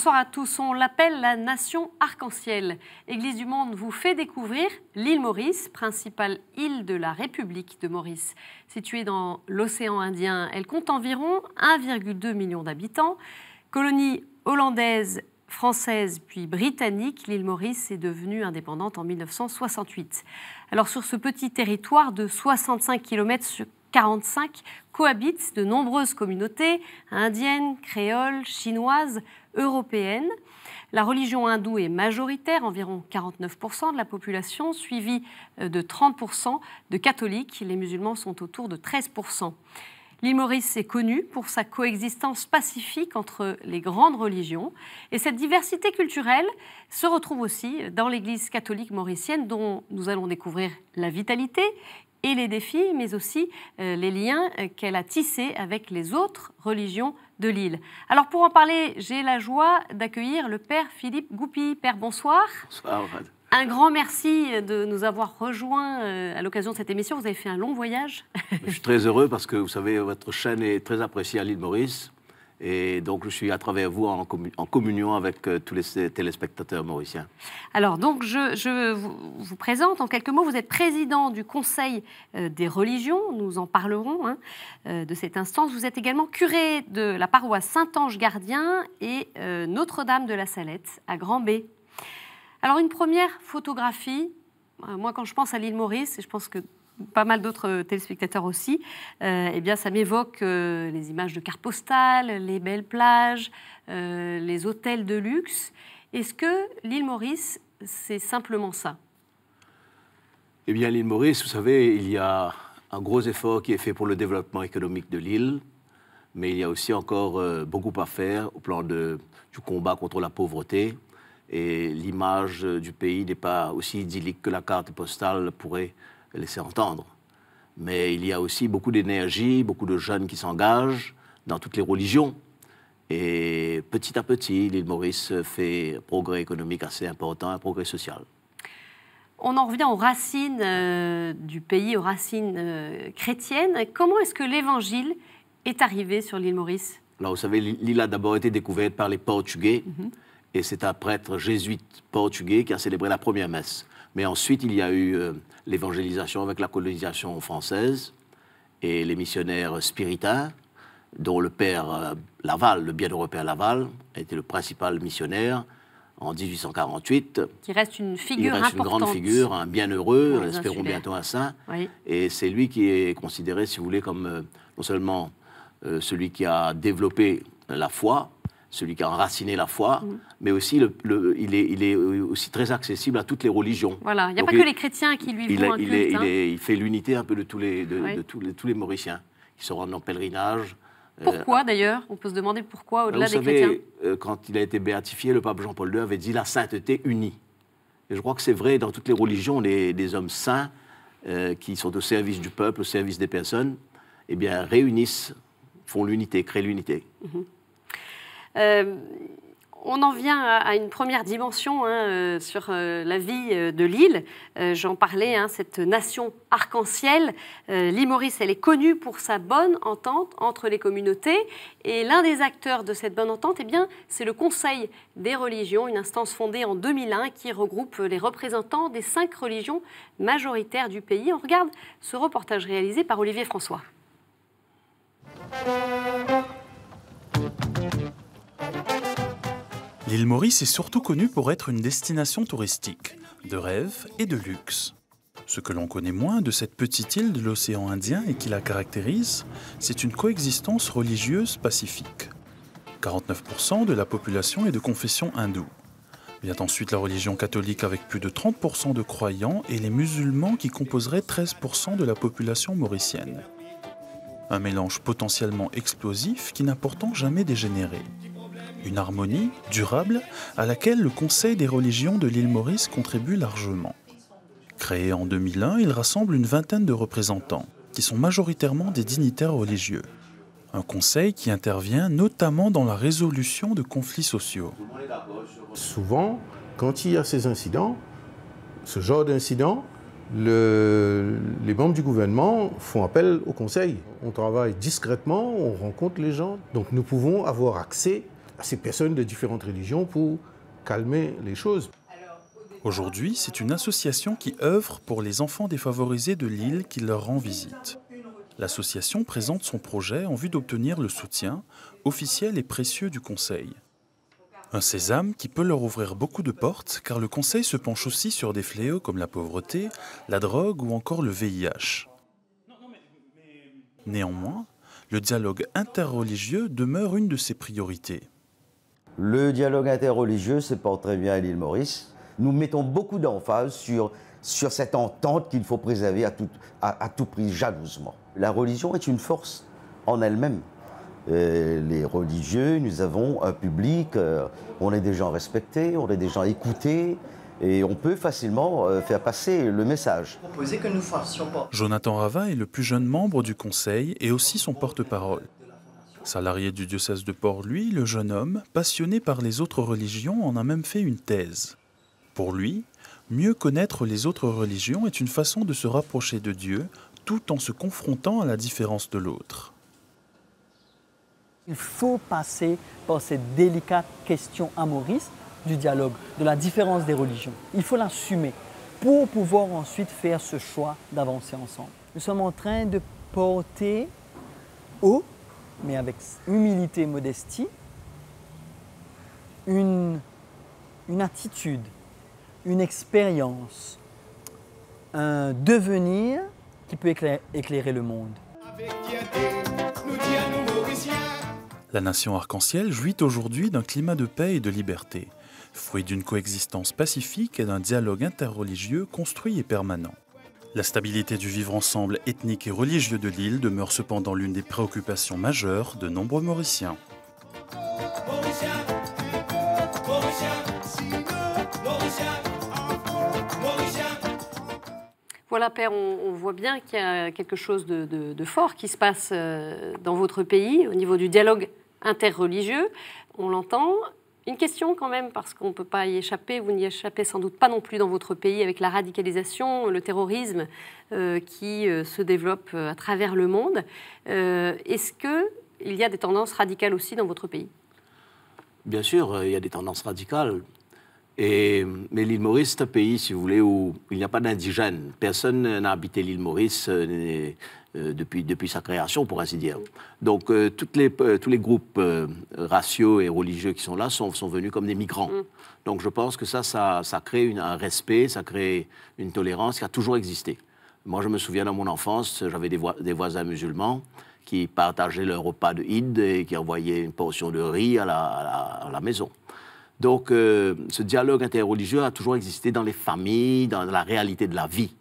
Bonsoir à tous. On l'appelle la nation arc-en-ciel. Église du Monde vous fait découvrir l'île Maurice, principale île de la République de Maurice. Située dans l'océan Indien, elle compte environ 1,2 million d'habitants. Colonie hollandaise, française puis britannique, l'île Maurice est devenue indépendante en 1968. Alors sur ce petit territoire de 65 km 45 cohabitent de nombreuses communautés indiennes, créoles, chinoises, européennes. La religion hindoue est majoritaire, environ 49% de la population, suivie euh, de 30% de catholiques. Les musulmans sont autour de 13%. L'île Maurice est connue pour sa coexistence pacifique entre les grandes religions. Et cette diversité culturelle se retrouve aussi dans l'Église catholique mauricienne, dont nous allons découvrir la vitalité et les défis, mais aussi euh, les liens euh, qu'elle a tissés avec les autres religions de l'île. Alors pour en parler, j'ai la joie d'accueillir le père Philippe Goupy. Père, bonsoir. Bonsoir. Un grand merci de nous avoir rejoints euh, à l'occasion de cette émission. Vous avez fait un long voyage. Je suis très heureux parce que vous savez, votre chaîne est très appréciée à l'île Maurice. Et donc, je suis à travers vous en, communion avec euh, tous les téléspectateurs mauriciens. Alors, donc, je, vous, présente en quelques mots. Vous êtes président du Conseil euh, des religions. Nous en parlerons hein, euh, de cette instance. Vous êtes également curé de la paroisse Saint-Ange-Gardien et Notre-Dame de la Salette à Grand-B. Alors, une première photographie. Moi, quand je pense à l'île Maurice, je pense que pas mal d'autres euh, téléspectateurs aussi, euh, eh bien, ça m'évoque euh, les images de cartes postales, les belles plages, les hôtels de luxe. Est-ce que l'île Maurice, c'est simplement ça Eh bien, l'île Maurice, vous savez, il y a un gros effort qui est fait pour le développement économique de l'île, mais il y a aussi encore beaucoup à faire au plan de, du combat contre la pauvreté. Et l'image du pays n'est pas aussi idyllique que la carte postale pourrait laisser entendre. Mais il y a aussi beaucoup d'énergie, beaucoup de jeunes qui s'engagent dans toutes les religions. Et petit à petit, l'île Maurice fait un progrès économique assez important, un progrès social. On en revient aux racines euh, du pays, aux racines euh, chrétiennes. Comment est-ce que l'Évangile est arrivé sur l'île Maurice Alors, vous savez, l'île a d'abord été découverte par les Portugais. Mhm. Et c'est un prêtre jésuite portugais qui a célébré la première messe. Mais ensuite, il y a eu euh, l'évangélisation avec la colonisation française et les missionnaires spiritains, dont le père euh, Laval, le bien-heureux européen Laval, était le principal missionnaire en 1848. Qui reste une figure il reste une grande figure, un bienheureux, espérons bientôt un saint. Et c'est lui qui est considéré, si vous voulez, comme euh, non seulement celui qui a développé la foi, celui qui a enraciné la foi, mm. mais aussi le, il, est, aussi très accessible à toutes les religions. Voilà, il n'y a pas que les chrétiens qui lui vont il, hein. il, fait l'unité un peu de tous les, tous, les, Mauriciens. qui se rendent en pèlerinage. Euh, pourquoi d'ailleurs On peut se demander pourquoi au-delà des chrétiens euh, ?– chrétiens. quand il a été béatifié, le pape Jean-Paul II avait dit la sainteté unie. Et je crois que c'est vrai dans toutes les religions, les hommes saints euh, qui sont au service du peuple, au service des personnes, et eh bien réunissent, font l'unité, créent l'unité. Mhm. Euh, on en vient à, une première dimension hein, euh, sur euh, la vie de l'île. J'en parlais, hein, cette nation arc-en-ciel. L'île Maurice, elle est connue pour sa bonne entente entre les communautés. Et l'un des acteurs de cette bonne entente, eh bien, c'est le Conseil des religions, une instance fondée en 2001 qui regroupe les représentants des cinq religions majoritaires du pays. On regarde ce reportage réalisé par Olivier François. L'île Maurice est surtout connue pour être une destination touristique, de rêve et de luxe. Ce que l'on connaît moins de cette petite île de l'océan Indien et qui la caractérise, c'est une coexistence religieuse pacifique. 49% de la population est de confession hindoue. Vient ensuite la religion catholique avec plus de 30% de croyants et les musulmans qui composeraient 13% de la population mauricienne. Un mélange potentiellement explosif qui n'a pourtant jamais dégénéré une harmonie durable à laquelle le Conseil des religions de l'île Maurice contribue largement. Créé en 2001, il rassemble une vingtaine de représentants, qui sont majoritairement des dignitaires religieux. Un conseil qui intervient notamment dans la résolution de conflits sociaux. Souvent, quand il y a ces incidents, ce genre d'incidents, les membres du gouvernement font appel au Conseil. On travaille discrètement, on rencontre les gens, donc nous pouvons avoir accès à ces personnes de différentes religions pour calmer les choses. Aujourd'hui, c'est une association qui œuvre pour les enfants défavorisés de l'île qui leur rend visite. L'association présente son projet en vue d'obtenir le soutien officiel et précieux du Conseil. Un sésame qui peut leur ouvrir beaucoup de portes car le Conseil se penche aussi sur des fléaux comme la pauvreté, la drogue ou encore le VIH. Néanmoins, le dialogue interreligieux demeure une de ses priorités. Le dialogue interreligieux se porte très bien à l'île Maurice. Nous mettons beaucoup d'emphase sur, sur cette entente qu'il faut préserver à tout, prix jalousement. La religion est une force en elle-même. Euh, les religieux, nous avons un public, euh, on est des gens respectés, on est des gens écoutés, et on peut facilement euh, faire passer le message. Jonathan Ravin est le plus jeune membre du Conseil et aussi son porte-parole. Salarié du diocèse de Port, lui, le jeune homme, passionné par les autres religions, en a même fait une thèse. Pour lui, mieux connaître les autres religions est une façon de se rapprocher de Dieu tout en se confrontant à la différence de l'autre. Il faut passer par cette délicate question amoriste du dialogue, de la différence des religions. Il faut l'assumer pour pouvoir ensuite faire ce choix d'avancer ensemble. Nous sommes en train de porter au mais avec humilité et modestie, une, une attitude, une expérience, un devenir qui peut éclairer le monde. La nation arc-en-ciel jouit aujourd'hui d'un climat de paix et de liberté, fruit d'une coexistence pacifique et d'un dialogue interreligieux construit et permanent. La stabilité du vivre ensemble ethnique et religieux de l'île demeure cependant l'une des préoccupations majeures de nombreux Mauriciens. Voilà, Père, on, voit bien qu'il y a quelque chose de, fort qui se passe euh, dans votre pays au niveau du dialogue interreligieux. On l'entend, une question quand même, parce qu'on ne peut pas y échapper, vous n'y échappez sans doute pas non plus dans votre pays avec la radicalisation, le terrorisme euh, qui euh, se développe euh, à travers le monde. Est-ce qu'il y a des tendances radicales aussi dans votre pays Bien sûr, il y a des tendances radicales. mais l'île Maurice, c'est un pays, si vous voulez, où il n'y a pas d'indigènes. Personne n'a habité l'île Maurice euh, depuis, depuis sa création, pour ainsi dire. Donc, euh, toutes les, euh, tous les groupes raciaux et religieux qui sont là sont, sont venus comme des migrants. Mm. Donc, je pense que ça, ça, crée un respect, ça crée une tolérance qui a toujours existé. Moi, je me souviens dans mon enfance, j'avais des, voisins musulmans qui partageaient leur repas de Eid et qui envoyaient une portion de riz à la, maison. Donc, ce dialogue interreligieux a toujours existé dans les familles, dans la réalité de la vie.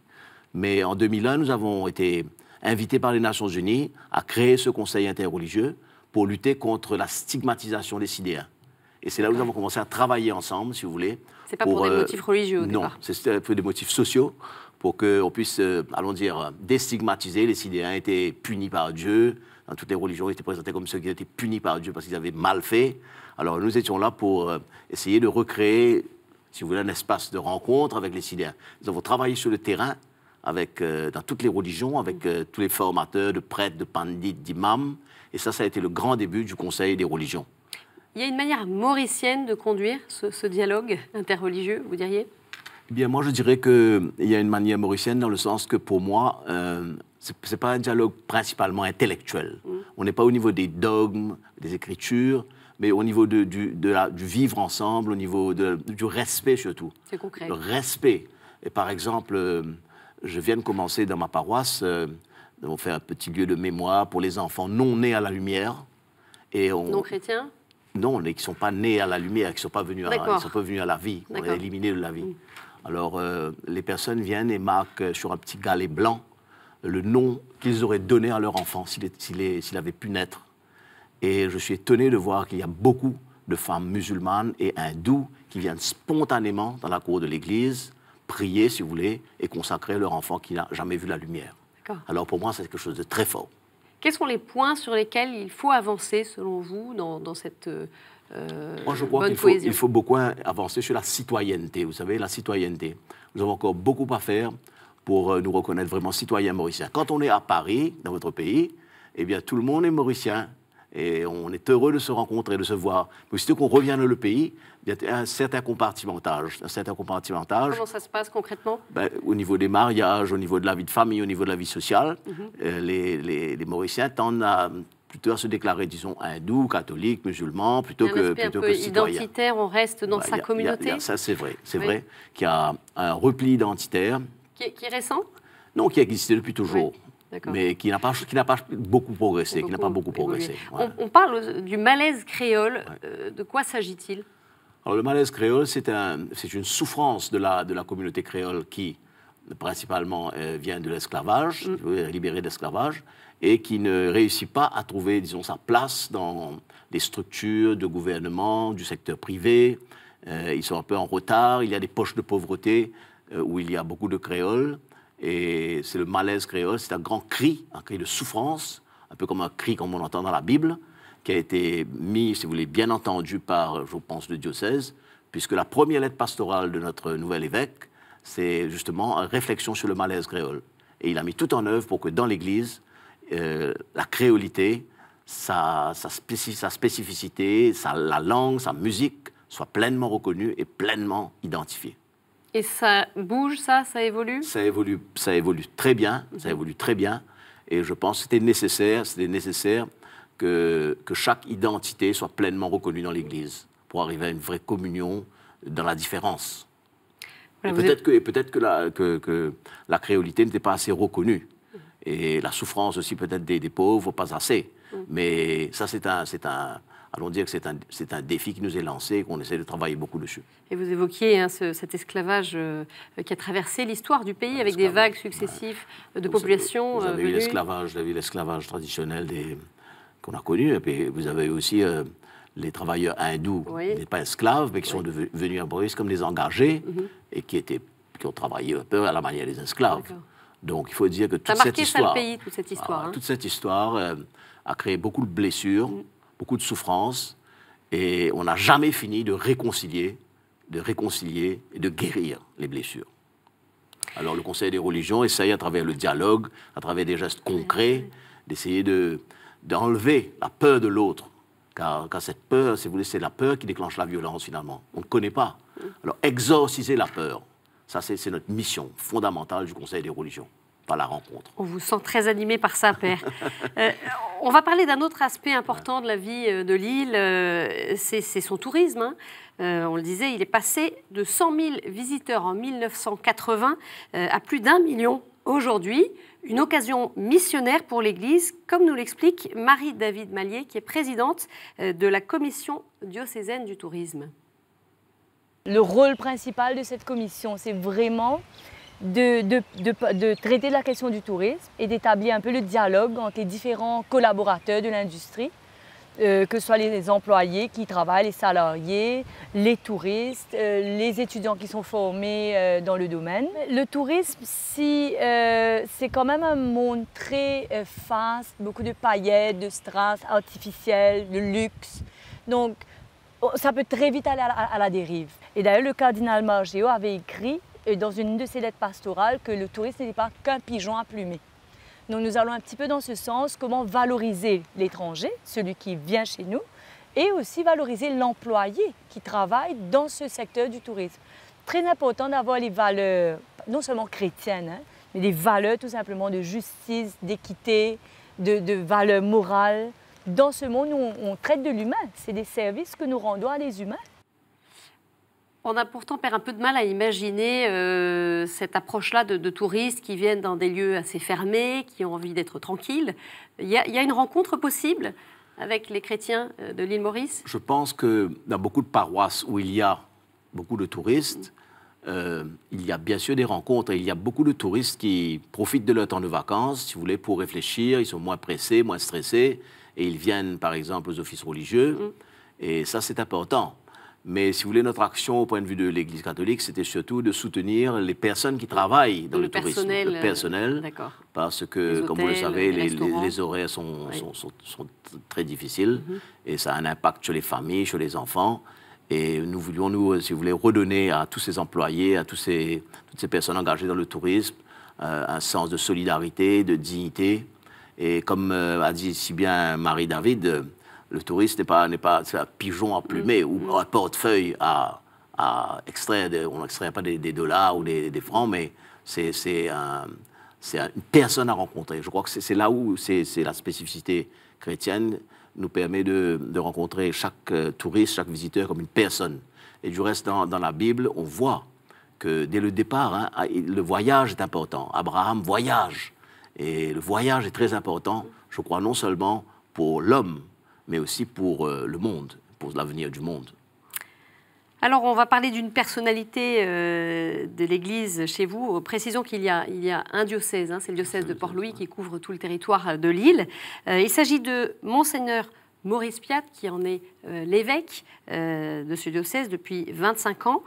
Mais en 2001, nous avons été invité par les Nations Unies à créer ce conseil interreligieux pour lutter contre la stigmatisation des sidéens. Et c'est là où nous avons commencé à travailler ensemble, si vous voulez. C'est pas pour, des euh, motifs religieux au Non, c'est pour des motifs sociaux, pour qu'on puisse, euh, allons dire, déstigmatiser les sidéens, étaient punis par Dieu. Dans toutes les religions, ils étaient présentés comme ceux qui étaient punis par Dieu parce qu'ils avaient mal fait. Alors nous étions là pour euh, essayer de recréer si vous voulez, un espace de rencontre avec les sidéens. Nous avons travaillé sur le terrain avec, euh, dans toutes les religions, avec euh, tous les formateurs de prêtres, de pandits, d'imams. Et ça, ça a été le grand début du Conseil des religions. Il y a une manière mauricienne de conduire ce, dialogue interreligieux, vous diriez eh Bien, moi, je dirais qu'il euh, y a une manière mauricienne dans le sens que pour moi, c'est ce n'est pas un dialogue principalement intellectuel. Mm. On n'est pas au niveau des dogmes, des écritures, mais au niveau de, du, la, du, vivre ensemble, au niveau du respect surtout. C'est concret. Le respect. Et par exemple, je viens de commencer dans ma paroisse, euh, on faire fait un petit lieu de mémoire pour les enfants non nés à la lumière. Et on... Non chrétiens Non, mais qui ne sont pas nés à la lumière, qui ne sont, pas venus à, sont pas venus à la vie, on les éliminés de la vie. Mm. Alors, euh, les personnes viennent et marquent euh, sur un petit galet blanc le nom qu'ils auraient donné à leur enfant s'il avait pu naître. Et je suis étonné de voir qu'il y a beaucoup de femmes musulmanes et hindoues qui viennent spontanément dans la cour de l'église prier, si vous voulez, et consacrer leur enfant qui n'a jamais vu la lumière. Alors pour moi, c'est quelque chose de très fort. Quels sont les points sur lesquels il faut avancer, selon vous, dans, dans cette euh, Moi, je crois qu'il il faut beaucoup avancer sur la citoyenneté. Vous savez, la citoyenneté. Nous avons encore beaucoup à faire pour euh, nous reconnaître vraiment citoyens mauriciens. Quand on est à Paris, dans votre pays, eh bien, tout le monde est mauricien. Et on est heureux de se rencontrer, de se voir. Mais aussitôt qu'on revient dans le pays, il y a un certain compartimentage. Un certain compartimentage. Comment ça se passe concrètement ben, Au niveau des mariages, au niveau de la vie de famille, au niveau de la vie sociale, mhm. euh, les, les, les, Mauriciens tendent à, plutôt à se déclarer, disons, hindous, catholiques, musulmans, plutôt que plutôt un peu identitaire, on reste dans ben, sa communauté. ça, c'est vrai. C'est vrai qu'il y a un repli identitaire. Qui est, récent Non, qui a existé depuis toujours mais qui n'a pas, qui n'a pas beaucoup progressé, qui n'a pas beaucoup progressé. On, parle du malaise créole. Euh, de quoi s'agit-il le malaise créole, c'est c'est une souffrance de la de la communauté créole qui principalement euh, vient de l'esclavage, mm. euh, libérée d'esclavage, et qui ne réussit pas à trouver, disons, sa place dans les structures de gouvernement, du secteur privé. ils sont un peu en retard. Il y a des poches de pauvreté où il y a beaucoup de créoles. Et c'est le malaise créole, c'est un grand cri, un cri de souffrance, un peu comme un cri comme on entend dans la Bible, qui a été mis, si vous voulez, bien entendu par, je pense, le diocèse, puisque la première lettre pastorale de notre nouvel évêque, c'est justement une réflexion sur le malaise créole. Et il a mis tout en œuvre pour que dans l'Église, euh, la créolité, sa, spécificité, sa, la langue, sa musique, soit pleinement reconnue et pleinement identifiée. Et ça bouge, ça, ça évolue Ça évolue, ça évolue très bien, ça mhm. évolue très bien. Et je pense que c'était nécessaire, c'était nécessaire que, que chaque identité soit pleinement reconnue dans l'Église pour arriver à une vraie communion dans la différence. et peut-être que, peut que, la, que, la créolité n'était pas assez reconnue. Et la souffrance aussi peut-être des, pauvres, pas assez. Mhm. Mais ça, c'est un, un, allons dire que c'est un, défi qui nous est lancé et qu'on essaie de travailler beaucoup dessus. Et vous évoquiez hein, cet esclavage euh, qui a traversé l'histoire du pays avec des vagues successives de populations. Euh, vous avez, eu l'esclavage, traditionnel qu'on a connu, et puis vous avez aussi euh, les travailleurs hindous, qui n'étaient pas esclaves, mais qui sont devenus peu comme des engagés mhm. et qui, étaient, qui ont travaillé un peu à la manière des esclaves. Donc il faut dire que toute cette, histoire, pays, toute cette histoire, hein. toute cette histoire a créé beaucoup de blessures. Mm beaucoup de souffrances, et on n'a jamais fini de réconcilier, de réconcilier et de guérir les blessures. Alors le Conseil des religions essaye à travers le dialogue, à travers des gestes concrets, d'essayer d'enlever la peur de l'autre. Car, cette peur, c'est vous c'est la peur qui déclenche la violence finalement. On ne connaît pas. Alors exorciser la peur, ça c'est notre mission fondamentale du Conseil des religions la rencontre. On vous sent très animé par ça, Père. Euh, on va parler d'un autre aspect important de la vie euh, de l'île, euh, c'est son tourisme. Hein. on le disait, il est passé de 100 000 visiteurs en 1980 à plus d'un million aujourd'hui. Une occasion missionnaire pour l'Église, comme nous l'explique Marie-David Mallier, qui est présidente de la commission diocésaine du tourisme. Le rôle principal de cette commission, c'est vraiment de, de, traiter la question du tourisme et d'établir un peu le dialogue entre les différents collaborateurs de l'industrie, euh, que ce soit les employés qui travaillent, les salariés, les touristes, euh, les étudiants qui sont formés euh, dans le domaine. Le tourisme, c'est quand même un monde très fast, beaucoup de paillettes, de strass artificielles, de luxe. Donc, oh, ça peut très vite aller à la, dérive. Et d'ailleurs, le cardinal Margeo avait écrit et euh, dans une de ses lettres pastorales que le touriste n'est pas qu'un pigeon à plumer. Donc nous allons un petit peu dans ce sens, comment valoriser l'étranger, celui qui vient chez nous, et aussi valoriser l'employé qui travaille dans ce secteur du tourisme. Très important d'avoir les valeurs, non seulement chrétiennes, hein, mais des valeurs tout simplement de justice, d'équité, de, valeurs morales. Dans ce monde, où on, on traite de l'humain. C'est des services que nous rendons à des humains. On a pourtant perdu un peu de mal à imaginer euh, cette approche-là de, touristes qui viennent dans des lieux assez fermés, qui ont envie d'être tranquilles. Il y, a, une rencontre possible avec les chrétiens euh, de l'île Maurice Je pense que dans beaucoup de paroisses où il y a beaucoup de touristes, euh, il y a bien sûr des rencontres. il y a beaucoup de touristes qui profitent de leur temps de vacances, si vous voulez, pour réfléchir. Ils sont moins pressés, moins stressés. Et ils viennent, par exemple, aux offices religieux. Mm. Et ça, c'est important. Mais si vous voulez, notre action au point de vue de l'Église catholique, c'était surtout de soutenir les personnes qui travaillent dans le, tourisme. Personnel, le personnel. Euh, parce que, comme vous le savez, les, horaires sont, sont, sont, très difficiles mhm. et ça a un impact sur les familles, sur les enfants. Et nous voulions, nous, si vous voulez, redonner à tous ces employés, à tous ces, toutes ces personnes engagées dans le tourisme, euh, un sens de solidarité, de dignité. Et comme euh, a dit si bien Marie David, le touriste n'est pas, pas un pigeon à plumer mm, ou mm. un portefeuille à, à extraire. on n'extrait pas des, dollars ou des, francs, mais c'est un, une personne à rencontrer. Je crois que c'est là où c'est la spécificité chrétienne nous permet de, de, rencontrer chaque euh, touriste, chaque visiteur comme une personne. Et du reste, dans, dans la Bible, on voit que dès le départ, hein, ah, le voyage est important. Abraham voyage. Et le voyage est très important, je crois, non seulement pour l'homme, mais aussi pour euh, le monde, pour l'avenir du monde. Alors, on va parler d'une personnalité euh, de l'Église chez vous. Précisons qu'il y, y, a un diocèse, hein, c'est le diocèse de Port-Louis qui couvre tout le territoire euh, de l'île. il s'agit de Monseigneur Maurice Piat, qui en est l'évêque de ce diocèse depuis 25 ans.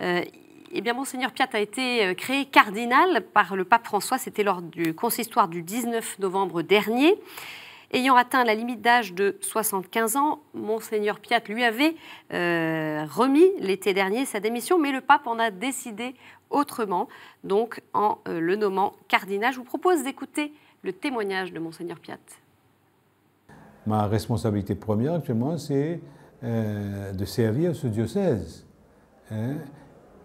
Eh bien, Monseigneur Piat a été créé cardinal par le pape François. C'était lors du consistoire du 19 novembre dernier. Ayant atteint la limite d'âge de 75 ans, Monseigneur Piat lui avait euh, remis l'été dernier sa démission, mais le pape en a décidé autrement, donc en euh, le nommant cardinal. Je vous propose d'écouter le témoignage de Monseigneur Piat. Ma responsabilité première actuellement, c'est euh, de servir ce diocèse. Hein.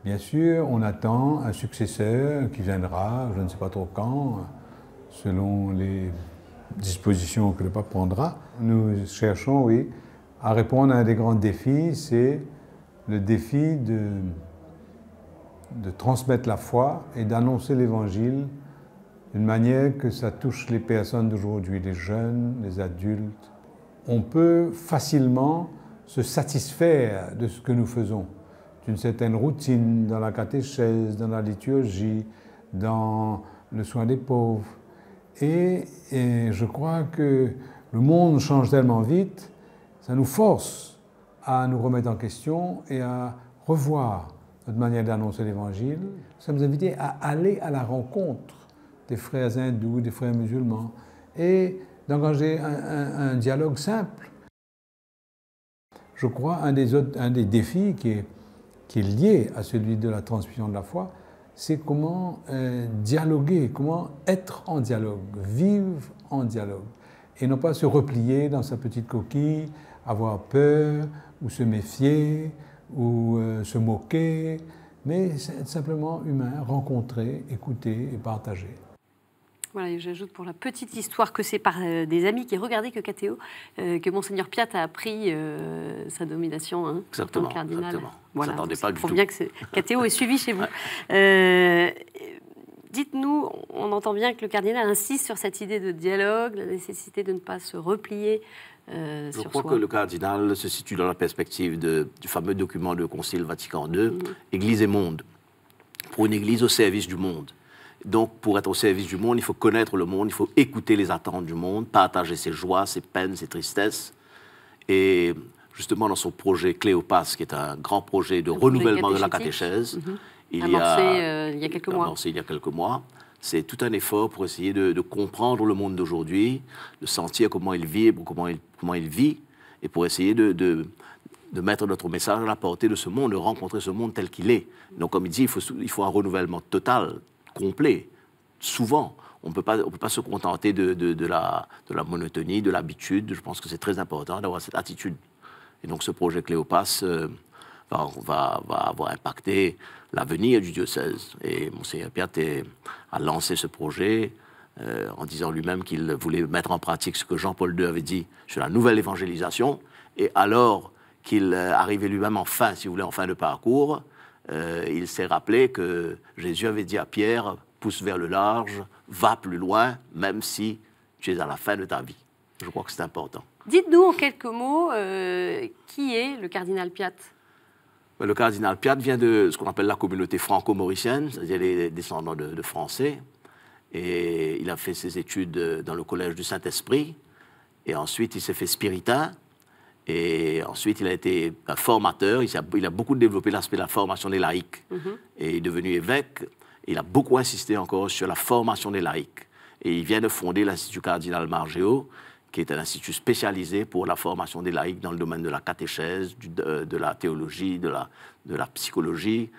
Bien sûr, on attend un successeur qui viendra, je ne sais pas trop quand, selon les disposition que le pape prendra, nous cherchons, oui, à répondre à un des grands défis, c'est le défi de, de transmettre la foi et d'annoncer l'Évangile d'une manière que ça touche les personnes d'aujourd'hui, les jeunes, les adultes. On peut facilement se satisfaire de ce que nous faisons, d'une certaine routine dans la catéchèse, dans la liturgie, dans le soin des pauvres, et, je crois que le monde change tellement vite, ça nous force à nous remettre en question et à revoir notre manière d'annoncer l'Évangile. Ça Nous invite à aller à la rencontre des frères hindous, des frères musulmans, et d'engager un, dialogue simple. Je crois un des, défis qui est lié à celui de la transmission de la foi, c'est comment euh, dialoguer, comment être en dialogue, vivre en dialogue, et non pas se replier dans sa petite coquille, avoir peur, ou se méfier, ou euh, se moquer, mais simplement humain, rencontrer, écouter et partager. Voilà, et j'ajoute pour la petite histoire que c'est par euh, des amis qui regardaient que Catéo euh, que Monseigneur Piat a appris euh, sa domination, hein, exactement, cardinal. Exactement. Voilà, pas du tout. bien que Catéo est suivi chez vous. Dites-nous, on entend bien que le cardinal insiste sur cette idée de dialogue, la nécessité de ne pas se replier euh, je crois que le cardinal se situe dans la perspective du fameux document du Concile Vatican II, mm. Église et monde, pour une Église au service du monde. Donc, pour être au service du monde, il faut connaître le monde, il faut écouter les attentes du monde, partager ses joies, ses peines, ses tristesses. Et justement, dans son projet Cléopas, qui est un grand projet de renouvellement de la catéchèse, mhm. il, y a, euh, il a quelques mois. il y a quelques mois. C'est tout un effort pour essayer de, comprendre le monde d'aujourd'hui, de sentir comment il vibre, comment il, comment il vit, et pour essayer de, de, de, mettre notre message à la portée de ce monde, de rencontrer ce monde tel qu'il est. Donc, comme il dit, il faut, il faut un renouvellement total, complet, souvent. On ne peut pas se contenter de, la, monotonie, de l'habitude. Je pense que c'est très important d'avoir cette attitude. Et donc ce projet Cléopas euh, va, avoir impacté l'avenir du diocèse. Et Monseigneur Piat a lancé ce projet euh, en disant lui-même qu'il voulait mettre en pratique ce que Jean-Paul II avait dit sur la nouvelle évangélisation. Et alors qu'il euh, arrivait lui-même en fin, si vous voulez, en fin de parcours, euh, il s'est rappelé que Jésus avait dit à Pierre, pousse vers le large, va plus loin, même si tu es à la fin de ta vie. Je crois que c'est important. Dites-nous en quelques mots, euh, qui est le cardinal Piat Le cardinal Piat vient de ce qu'on appelle la communauté franco-mauricienne, c'est-à-dire les descendants de, Français. Et il a fait ses études dans le collège du Saint-Esprit. Et ensuite, il s'est fait spiritain. Et ensuite, il a été un formateur. Il a, il a beaucoup développé l'aspect de la formation des laïcs. Mhm. Et il est devenu évêque. Il a beaucoup insisté encore sur la formation des laïcs. Et il vient de fonder l'Institut Cardinal Margeo, qui est un institut spécialisé pour la formation des laïcs dans le domaine de la catéchèse, euh, de, la théologie, de la, de la psychologie.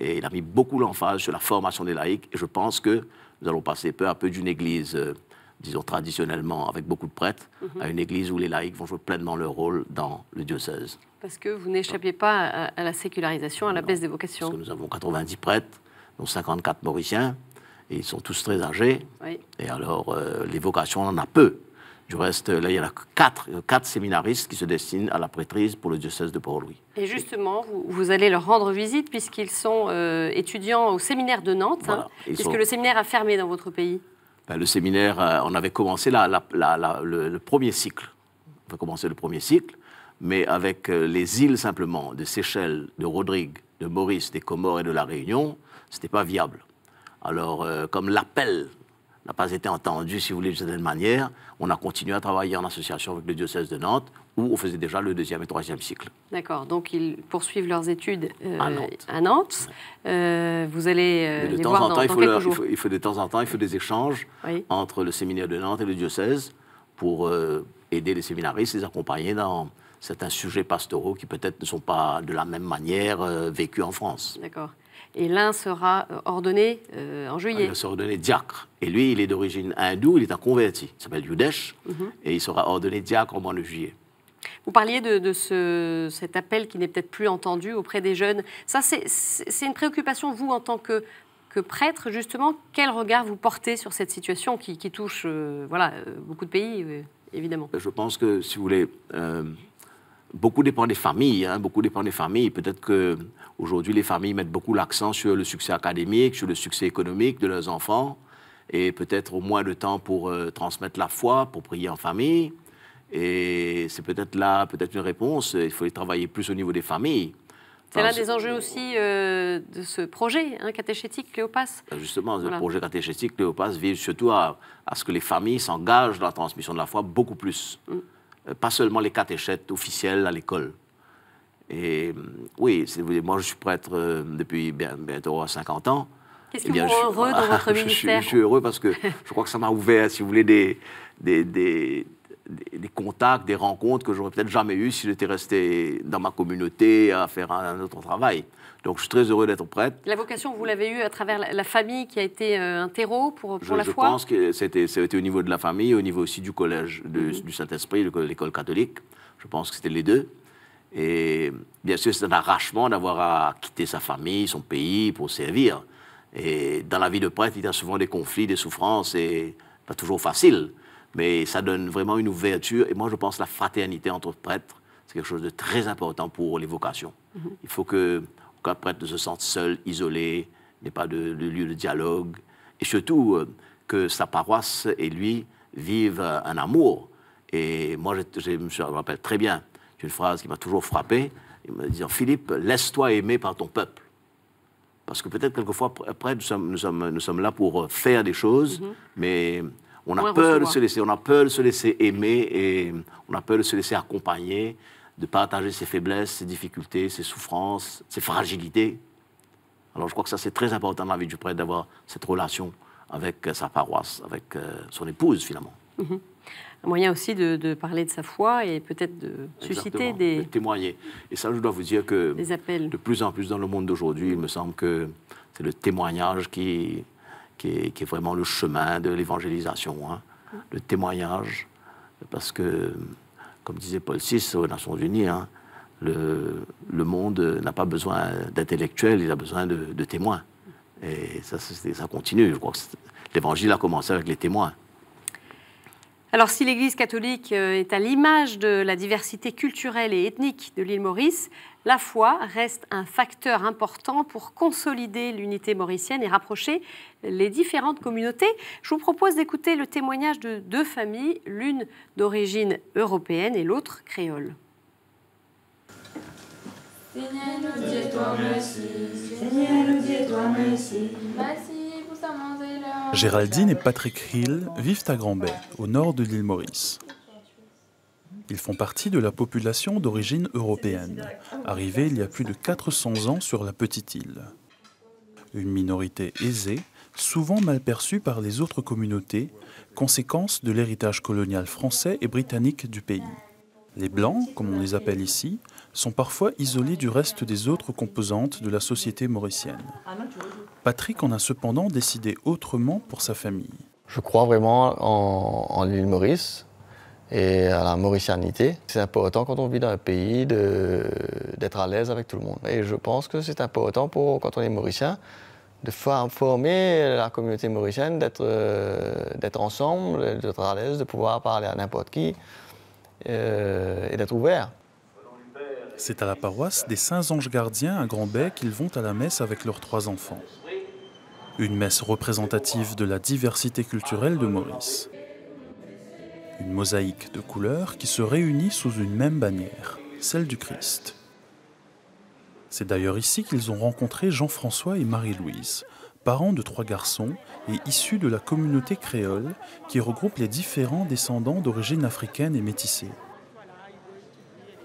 Et il a mis beaucoup l'emphase sur la formation des laïcs. Et je pense que nous allons passer peu à peu d'une église euh, disons traditionnellement, avec beaucoup de prêtres, mhm. à une église où les laïcs vont jouer pleinement leur rôle dans le diocèse. Parce que vous n'échappez pas à, la sécularisation, à la baisse des vocations. Parce que nous avons 90 prêtres, dont 54 mauriciens, et ils sont tous très âgés. Et alors, euh, les vocations, on en a peu. Du reste, là, il y en a quatre, euh, quatre séminaristes qui se destinent à la prêtrise pour le diocèse de Port-Louis. Et justement, vous, allez leur rendre visite puisqu'ils sont euh, étudiants au séminaire de Nantes, hein, puisque le séminaire a fermé dans votre pays. Ben, le séminaire, euh, on avait commencé le, premier cycle. On avait le premier cycle, mais avec euh, les îles simplement de Seychelles, de Rodrigue, de Maurice, des Comores et de la Réunion, ce n'était pas viable. Alors, euh, comme l'appel n'a pas été entendu, si vous voulez, d'une certaine manière, on a continué à travailler en association avec le diocèse de Nantes où on faisait déjà le deuxième et troisième cycle. D'accord, donc ils poursuivent leurs études euh, à Nantes. Euh, vous allez euh, de les temps voir en temps, dans, il, faut Il, faut, de temps en temps, il faut des échanges entre le séminaire de Nantes et le diocèse pour aider les séminaristes, les accompagner dans certains sujets pastoraux qui peut-être ne sont pas de la même manière vécus en France. D'accord. Et l'un sera ordonné en juillet. Ah, il sera ordonné diacre. Et lui, il est d'origine hindoue, il est un converti. Il s'appelle Yudesh. Mhm. Et il sera ordonné diacre au mois de juillet. Vous parliez de, cet appel qui n'est peut-être plus entendu auprès des jeunes. Ça, c'est une préoccupation, vous, en tant que, prêtre, justement. Quel regard vous portez sur cette situation qui, touche euh, voilà, euh, beaucoup de pays, euh, évidemment Je pense que, si vous voulez, beaucoup dépend des familles. Hein. beaucoup dépend des familles. Peut-être que aujourd'hui, les familles mettent beaucoup l'accent sur le succès académique, sur le succès économique de leurs enfants, et peut-être au moins le temps pour transmettre la foi, pour prier en famille. Et c'est peut-être là, peut-être une réponse. Il faut y travailler plus au niveau des familles. C'est l'un des enjeux aussi euh, de ce projet hein, catéchétique Cléopas. Bah, justement, le projet catéchétique Cléopas vise surtout à, ce que les familles s'engagent dans la transmission de la foi beaucoup plus. Mm. Euh, pas seulement les catéchètes officielles à l'école. Et euh, oui, moi je suis prêtre depuis bientôt 50 ans. Qu'est-ce eh que vous suis heureux dans votre ministère je, suis heureux parce que je crois que ça m'a ouvert, si vous voulez, des, des des, contacts, des rencontres que j'aurais peut-être jamais eues si j'étais resté dans ma communauté à faire un, autre travail. Donc je suis très heureux d'être prêtre. La vocation, vous l'avez eue à travers la, famille qui a été euh, un terreau pour, la foi Je pense que c'était, au niveau de la famille, au niveau aussi du collège mhm. du Saint-Esprit, de l'école catholique. Je pense que c'était les deux. Et bien sûr, c'est un arrachement d'avoir à quitter sa famille, son pays pour servir. Et dans la vie de prêtre, il y a souvent des conflits, des souffrances, et pas toujours facile. Mais ça donne vraiment une ouverture. Et moi, je pense que la fraternité entre prêtres, c'est quelque chose de très important pour les vocations. Mhm. Il faut que qu'un prêtre ne se sente seul, isolé, n'ait pas de, lieu de dialogue. Et surtout, euh, que sa paroisse et lui vivent un amour. Et moi, je, me rappelle très bien d'une phrase qui m'a toujours frappé. Il me disait Philippe, laisse-toi aimer par ton peuple. Parce que peut-être quelquefois, après, nous sommes, nous sommes, nous sommes là pour euh, faire des choses, mhm. mais on a peur de se laisser, aimer et on a peur de se laisser accompagner, de partager ses faiblesses, ses difficultés, ses souffrances, ses fragilités. Alors je crois que ça c'est très important dans la vie du prêtre d'avoir cette relation avec euh, sa paroisse, avec euh, son épouse finalement. Mhm. Un moyen aussi de, parler de sa foi et peut-être de susciter des... témoignages, Et ça, je dois vous dire que... De plus en plus dans le monde d'aujourd'hui, il me semble que c'est le témoignage qui, qui est, vraiment le chemin de l'évangélisation, hein, le témoignage. Parce que, comme disait Paul VI aux Nations Unies, hein, le, le, monde n'a pas besoin d'intellectuels, il a besoin de, témoins. Et ça, ça continue. Je crois que l'évangile a commencé avec les témoins. Alors si l'Église catholique euh, est à l'image de la diversité culturelle et ethnique de l'île Maurice, la foi reste un facteur important pour consolider l'unité mauricienne et rapprocher les différentes communautés. Je vous propose d'écouter le témoignage de deux familles, l'une d'origine européenne et l'autre créole. toi toi Merci. Géraldine et Patrick Hill vivent à Grand Bay, au nord de l'île Maurice. Ils font partie de la population d'origine européenne, arrivée il y a plus de 400 ans sur la petite île. Une minorité aisée, souvent mal perçue par les autres communautés, conséquence de l'héritage colonial français et britannique du pays. Les Blancs, comme on les appelle ici, sont parfois isolés du reste des autres composantes de la société mauricienne. Patrick en a cependant décidé autrement pour sa famille. Je crois vraiment en, l'île Maurice et à la mauricianité. C'est important quand on vit dans un pays d'être à l'aise avec tout le monde. Et je pense que c'est important pour, quand on est mauricien de former la communauté mauricienne, euh, d'être ensemble, d'être à l'aise, de pouvoir parler à n'importe qui euh, et d'être ouvert. C'est à la paroisse des Saints Anges Gardiens à Grand-Bay qu'ils vont à la messe avec leurs trois enfants une messe représentative de la diversité culturelle de Maurice. Une mosaïque de couleurs qui se réunit sous une même bannière, celle du Christ. C'est d'ailleurs ici qu'ils ont rencontré Jean-François et Marie-Louise, parents de trois garçons et issus de la communauté créole qui regroupe les différents descendants d'origine africaine et métissée.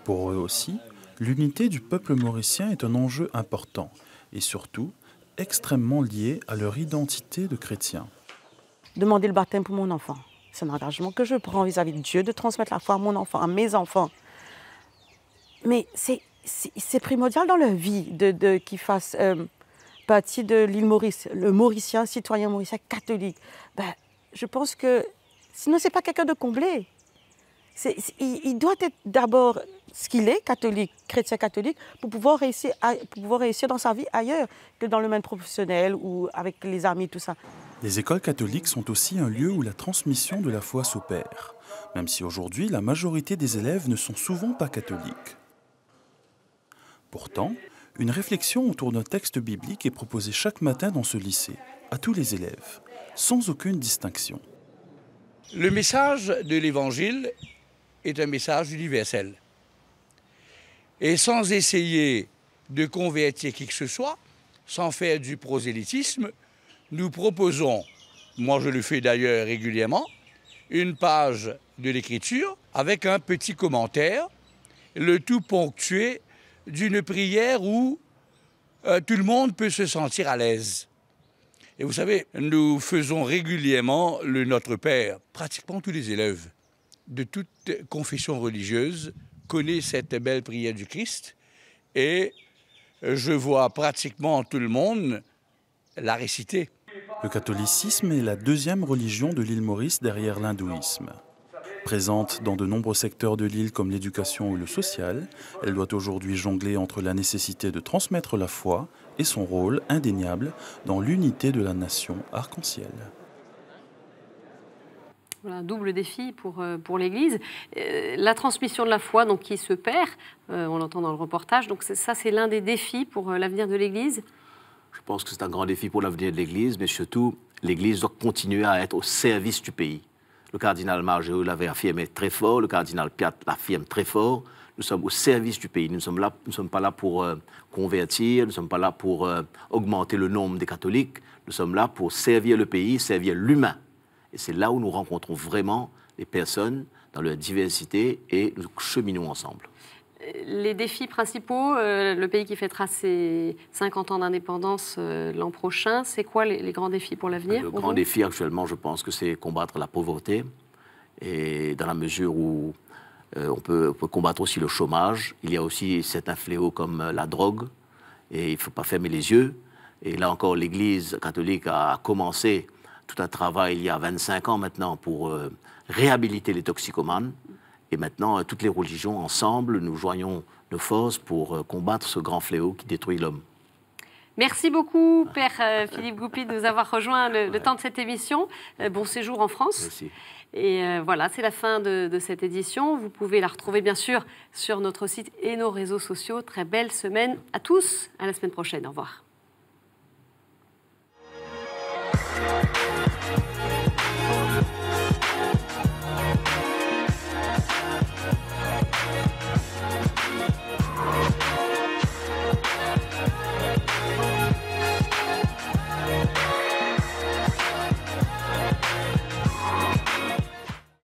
Pour eux aussi, l'unité du peuple mauricien est un enjeu important et surtout extrêmement liés à leur identité de chrétien. Demander le baptême pour mon enfant, c'est un engagement que je prends vis-à-vis de Dieu, de transmettre la foi à mon enfant, à mes enfants. Mais c'est primordial dans leur vie de, qu'ils fassent euh, partie de l'île Maurice, le Mauricien, citoyen mauricien catholique. Ben, je pense que sinon, n'est pas quelqu'un de comblé il, doit être d'abord ce qu'il est, catholique, chrétien catholique, pour pouvoir, réussir à, pouvoir réussir dans sa vie ailleurs que dans le domaine professionnel ou avec les amis, tout ça. Les écoles catholiques sont aussi un lieu où la transmission de la foi s'opère, même si aujourd'hui la majorité des élèves ne sont souvent pas catholiques. Pourtant, une réflexion autour d'un texte biblique est proposée chaque matin dans ce lycée, à tous les élèves, sans aucune distinction. Le message de l'Évangile est un message universel. Et sans essayer de convertir qui que ce soit, sans faire du prosélytisme, nous proposons, moi je le fais d'ailleurs régulièrement, une page de l'écriture avec un petit commentaire, le tout ponctué d'une prière où euh, tout le monde peut se sentir à l'aise. Et vous savez, nous faisons régulièrement le Notre Père, pratiquement tous les élèves de toute confession religieuse connaît cette belle prière du Christ et je vois pratiquement tout le monde la réciter. Le catholicisme est la deuxième religion de l'île Maurice derrière l'hindouisme. Présente dans de nombreux secteurs de l'île comme l'éducation ou le social, elle doit aujourd'hui jongler entre la nécessité de transmettre la foi et son rôle indéniable dans l'unité de la nation arc-en-ciel. Voilà, un double défi pour, euh, pour l'Église. Euh, la transmission de la foi, donc qui se perd, euh, on l'entend dans le reportage, donc ça c'est l'un des défis pour l'avenir de l'Église Je pense que c'est un grand défi pour l'avenir de l'Église, mais surtout l'Église doit continuer à être au service du pays. Le cardinal Margeau l'avait affirmé très fort, le cardinal Piat l'affirme très fort. Nous sommes au service du pays. Nous ne sommes pas là pour convertir, nous ne sommes pas là pour augmenter le nombre des catholiques. Nous sommes là pour servir le pays, servir l'humain. Et c'est là où nous rencontrons vraiment les personnes dans leur diversité et nous cheminons ensemble. Les défis principaux, euh, le pays qui fêtera ses 50 ans d'indépendance euh, l'an prochain, c'est quoi les, grands défis pour l'avenir Le grand défi actuellement, je pense que c'est combattre la pauvreté. Et dans la mesure où euh, on, peut, on, peut, combattre aussi le chômage, il y a aussi certains fléaux comme la drogue. Et il ne faut pas fermer les yeux. Et là encore, l'Église catholique a commencé tout un travail il y a 25 ans maintenant pour euh, réhabiliter les toxicomanes. Et maintenant, euh, toutes les religions ensemble, nous joignons nos forces pour euh, combattre ce grand fléau qui détruit l'homme. Merci beaucoup, Père Philippe Goupy, de nous avoir rejoint le, temps de cette émission. bon séjour en France. Merci. Et voilà, c'est la fin de, de, cette édition. Vous pouvez la retrouver bien sûr sur notre site et nos réseaux sociaux. Très belle semaine à tous. À la semaine prochaine. Au revoir.